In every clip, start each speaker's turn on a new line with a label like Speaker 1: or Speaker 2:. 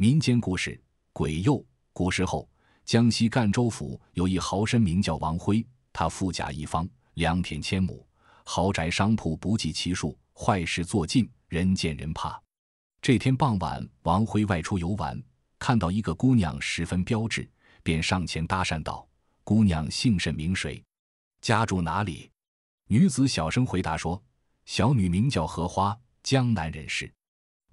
Speaker 1: 民间故事《鬼幼。古时候，江西赣州府有一豪绅名叫王辉，他富甲一方，良田千亩，豪宅商铺不计其数，坏事做尽，人见人怕。这天傍晚，王辉外出游玩，看到一个姑娘十分标致，便上前搭讪道：“姑娘姓甚名谁？家住哪里？”女子小声回答说：“小女名叫荷花，江南人士。”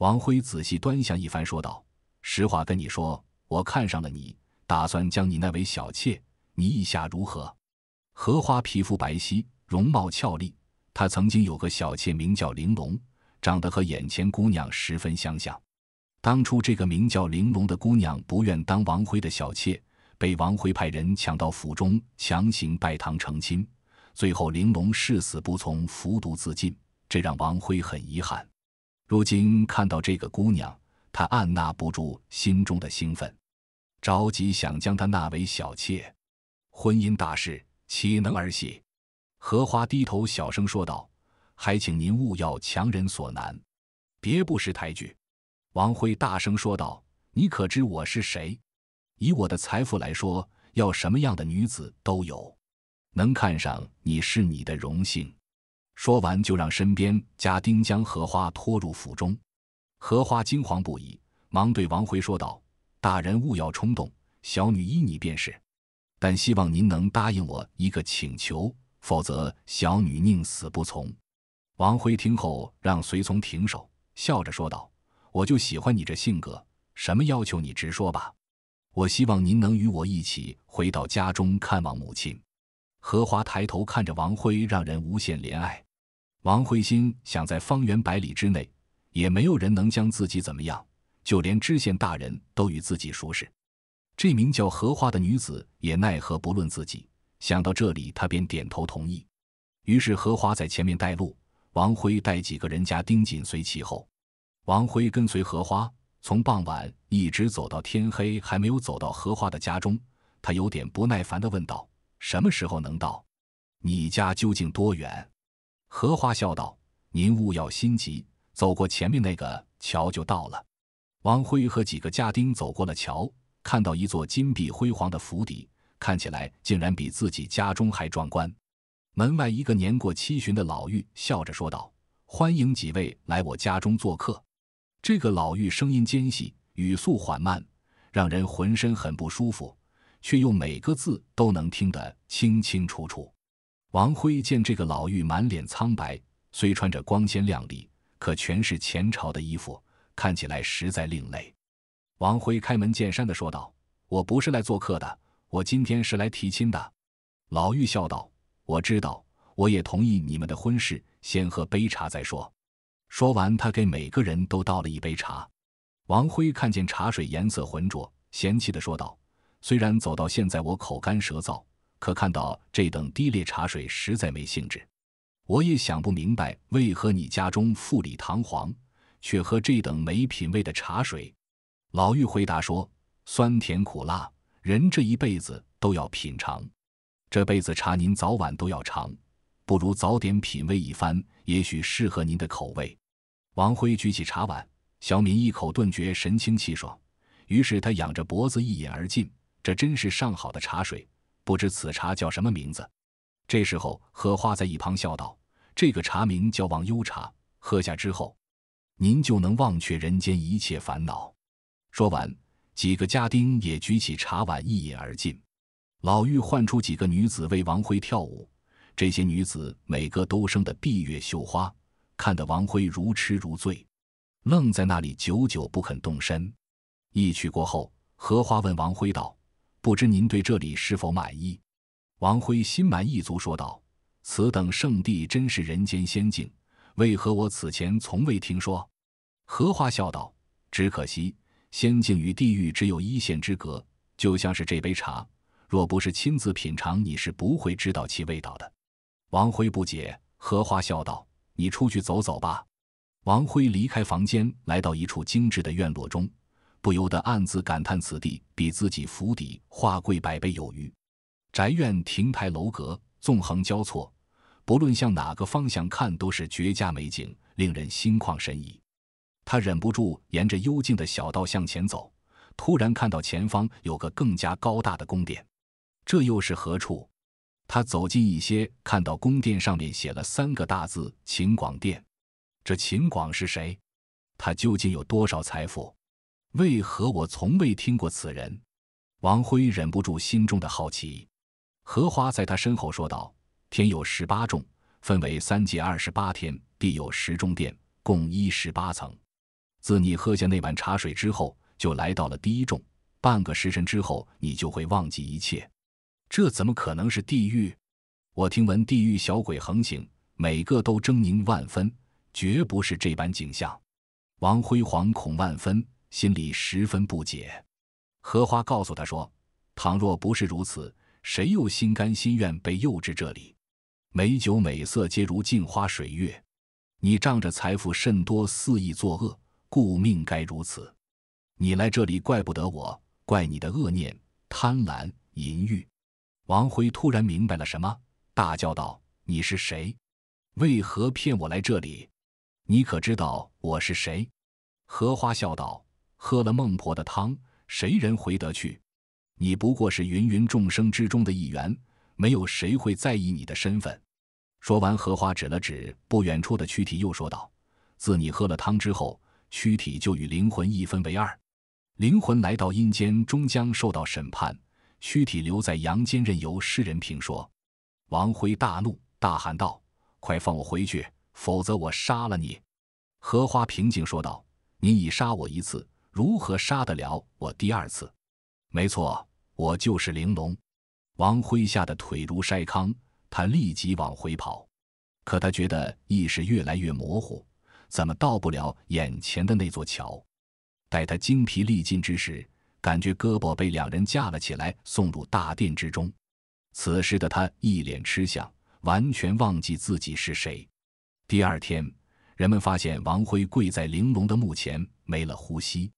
Speaker 1: 王辉仔细端详一番，说道。实话跟你说，我看上了你，打算将你纳为小妾，你意下如何？荷花皮肤白皙，容貌俏丽。她曾经有个小妾名叫玲珑，长得和眼前姑娘十分相像。当初这个名叫玲珑的姑娘不愿当王辉的小妾，被王辉派人抢到府中强行拜堂成亲，最后玲珑誓死不从，服毒自尽，这让王辉很遗憾。如今看到这个姑娘。他按捺不住心中的兴奋，着急想将她纳为小妾。婚姻大事岂能儿戏？荷花低头小声说道：“还请您勿要强人所难，别不识抬举。”王辉大声说道：“你可知我是谁？以我的财富来说，要什么样的女子都有，能看上你是你的荣幸。”说完就让身边家丁将荷花拖入府中。荷花惊惶不已，忙对王辉说道：“大人勿要冲动，小女依你便是。但希望您能答应我一个请求，否则小女宁死不从。”王辉听后让随从停手，笑着说道：“我就喜欢你这性格，什么要求你直说吧。我希望您能与我一起回到家中看望母亲。”荷花抬头看着王辉，让人无限怜爱。王慧心想，在方圆百里之内。也没有人能将自己怎么样，就连知县大人都与自己熟识。这名叫荷花的女子也奈何不论自己。想到这里，她便点头同意。于是荷花在前面带路，王辉带几个人家丁紧随其后。王辉跟随荷花，从傍晚一直走到天黑，还没有走到荷花的家中。他有点不耐烦地问道：“什么时候能到？你家究竟多远？”荷花笑道：“您勿要心急。”走过前面那个桥就到了。王辉和几个家丁走过了桥，看到一座金碧辉煌的府邸，看起来竟然比自己家中还壮观。门外一个年过七旬的老妪笑着说道：“欢迎几位来我家中做客。”这个老妪声音尖细，语速缓慢，让人浑身很不舒服，却又每个字都能听得清清楚楚。王辉见这个老妪满脸苍白，虽穿着光鲜亮丽。可全是前朝的衣服，看起来实在另类。王辉开门见山地说道：“我不是来做客的，我今天是来提亲的。”老妪笑道：“我知道，我也同意你们的婚事。先喝杯茶再说。”说完，他给每个人都倒了一杯茶。王辉看见茶水颜色浑浊，嫌弃地说道：“虽然走到现在我口干舌燥，可看到这等低劣茶水，实在没兴致。”我也想不明白，为何你家中富丽堂皇，却喝这等没品味的茶水。老妪回答说：“酸甜苦辣，人这一辈子都要品尝。这辈子茶您早晚都要尝，不如早点品味一番，也许适合您的口味。”王辉举起茶碗，小敏一口顿觉神清气爽，于是他仰着脖子一饮而尽。这真是上好的茶水，不知此茶叫什么名字？这时候，荷花在一旁笑道：“这个茶名叫忘忧茶，喝下之后，您就能忘却人间一切烦恼。”说完，几个家丁也举起茶碗一饮而尽。老妪唤出几个女子为王辉跳舞，这些女子每个都生得闭月羞花，看得王辉如痴如醉，愣在那里久久不肯动身。一曲过后，荷花问王辉道：“不知您对这里是否满意？”王辉心满意足说道：“此等圣地真是人间仙境，为何我此前从未听说？”荷花笑道：“只可惜仙境与地狱只有一线之隔，就像是这杯茶，若不是亲自品尝，你是不会知道其味道的。”王辉不解，荷花笑道：“你出去走走吧。”王辉离开房间，来到一处精致的院落中，不由得暗自感叹：此地比自己府邸华贵百倍有余。宅院亭台楼阁纵横交错，不论向哪个方向看都是绝佳美景，令人心旷神怡。他忍不住沿着幽静的小道向前走，突然看到前方有个更加高大的宫殿，这又是何处？他走近一些，看到宫殿上面写了三个大字“秦广殿”。这秦广是谁？他究竟有多少财富？为何我从未听过此人？王辉忍不住心中的好奇。荷花在他身后说道：“天有十八重，分为三界二十八天；地有十重殿，共一十八层。自你喝下那碗茶水之后，就来到了第一重。半个时辰之后，你就会忘记一切。这怎么可能是地狱？我听闻地狱小鬼横行，每个都狰狞万分，绝不是这般景象。”王辉惶恐万分，心里十分不解。荷花告诉他说：“倘若不是如此。”谁又心甘心愿被诱至这里？美酒美色皆如镜花水月。你仗着财富甚多，肆意作恶，故命该如此。你来这里，怪不得我，怪你的恶念、贪婪、淫欲。王辉突然明白了什么，大叫道：“你是谁？为何骗我来这里？你可知道我是谁？”荷花笑道：“喝了孟婆的汤，谁人回得去？”你不过是芸芸众生之中的一员，没有谁会在意你的身份。说完，荷花指了指不远处的躯体，又说道：“自你喝了汤之后，躯体就与灵魂一分为二，灵魂来到阴间，终将受到审判；躯体留在阳间，任由世人评说。”王辉大怒，大喊道：“快放我回去，否则我杀了你！”荷花平静说道：“你已杀我一次，如何杀得了我第二次？”没错，我就是玲珑。王辉吓得腿如筛糠，他立即往回跑，可他觉得意识越来越模糊，怎么到不了眼前的那座桥？待他精疲力尽之时，感觉胳膊被两人架了起来，送入大殿之中。此时的他一脸痴相，完全忘记自己是谁。第二天，人们发现王辉跪在玲珑的墓前，没了呼吸。